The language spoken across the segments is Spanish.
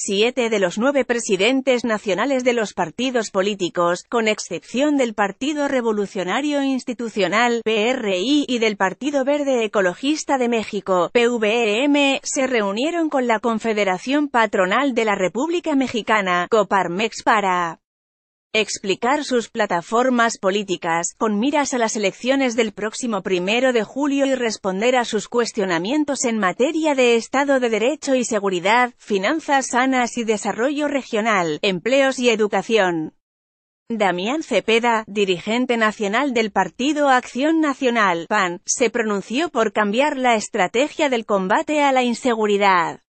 Siete de los nueve presidentes nacionales de los partidos políticos, con excepción del Partido Revolucionario Institucional, PRI, y del Partido Verde Ecologista de México, PVM, e se reunieron con la Confederación Patronal de la República Mexicana, Coparmex para explicar sus plataformas políticas, con miras a las elecciones del próximo primero de julio y responder a sus cuestionamientos en materia de Estado de Derecho y seguridad, finanzas sanas y desarrollo regional, empleos y educación. Damián Cepeda, dirigente nacional del Partido Acción Nacional, PAN, se pronunció por cambiar la estrategia del combate a la inseguridad.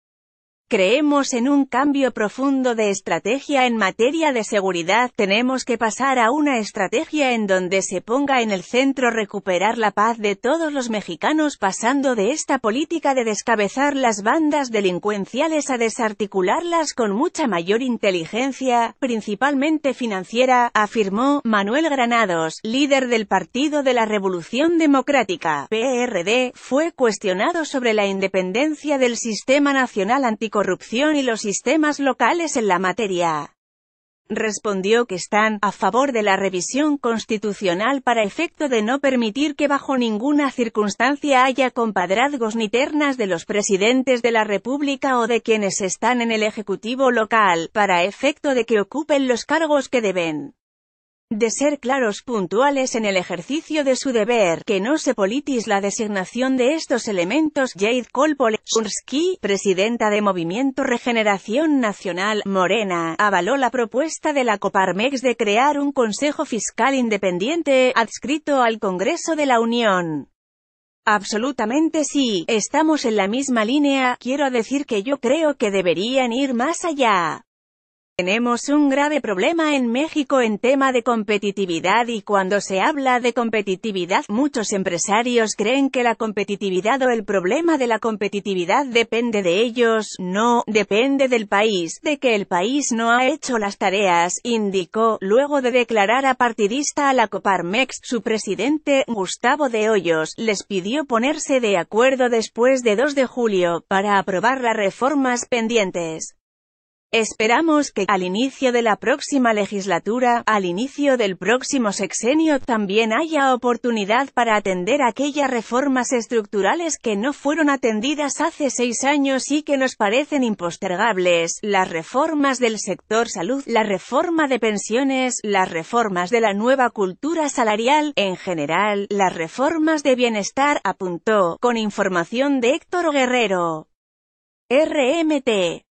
Creemos en un cambio profundo de estrategia en materia de seguridad. Tenemos que pasar a una estrategia en donde se ponga en el centro recuperar la paz de todos los mexicanos pasando de esta política de descabezar las bandas delincuenciales a desarticularlas con mucha mayor inteligencia, principalmente financiera, afirmó Manuel Granados, líder del Partido de la Revolución Democrática, PRD, fue cuestionado sobre la independencia del Sistema Nacional Anticorrupción corrupción y los sistemas locales en la materia. Respondió que están a favor de la revisión constitucional para efecto de no permitir que bajo ninguna circunstancia haya compadrazgos ni ternas de los presidentes de la República o de quienes están en el Ejecutivo local, para efecto de que ocupen los cargos que deben de ser claros puntuales en el ejercicio de su deber, que no se politis la designación de estos elementos. Jade Sursky, presidenta de Movimiento Regeneración Nacional, Morena, avaló la propuesta de la Coparmex de crear un Consejo Fiscal Independiente, adscrito al Congreso de la Unión. Absolutamente sí, estamos en la misma línea, quiero decir que yo creo que deberían ir más allá. Tenemos un grave problema en México en tema de competitividad y cuando se habla de competitividad, muchos empresarios creen que la competitividad o el problema de la competitividad depende de ellos, no, depende del país, de que el país no ha hecho las tareas, indicó, luego de declarar a partidista a la Coparmex, su presidente, Gustavo de Hoyos, les pidió ponerse de acuerdo después de 2 de julio, para aprobar las reformas pendientes. Esperamos que, al inicio de la próxima legislatura, al inicio del próximo sexenio, también haya oportunidad para atender aquellas reformas estructurales que no fueron atendidas hace seis años y que nos parecen impostergables, las reformas del sector salud, la reforma de pensiones, las reformas de la nueva cultura salarial, en general, las reformas de bienestar, apuntó, con información de Héctor Guerrero. RMT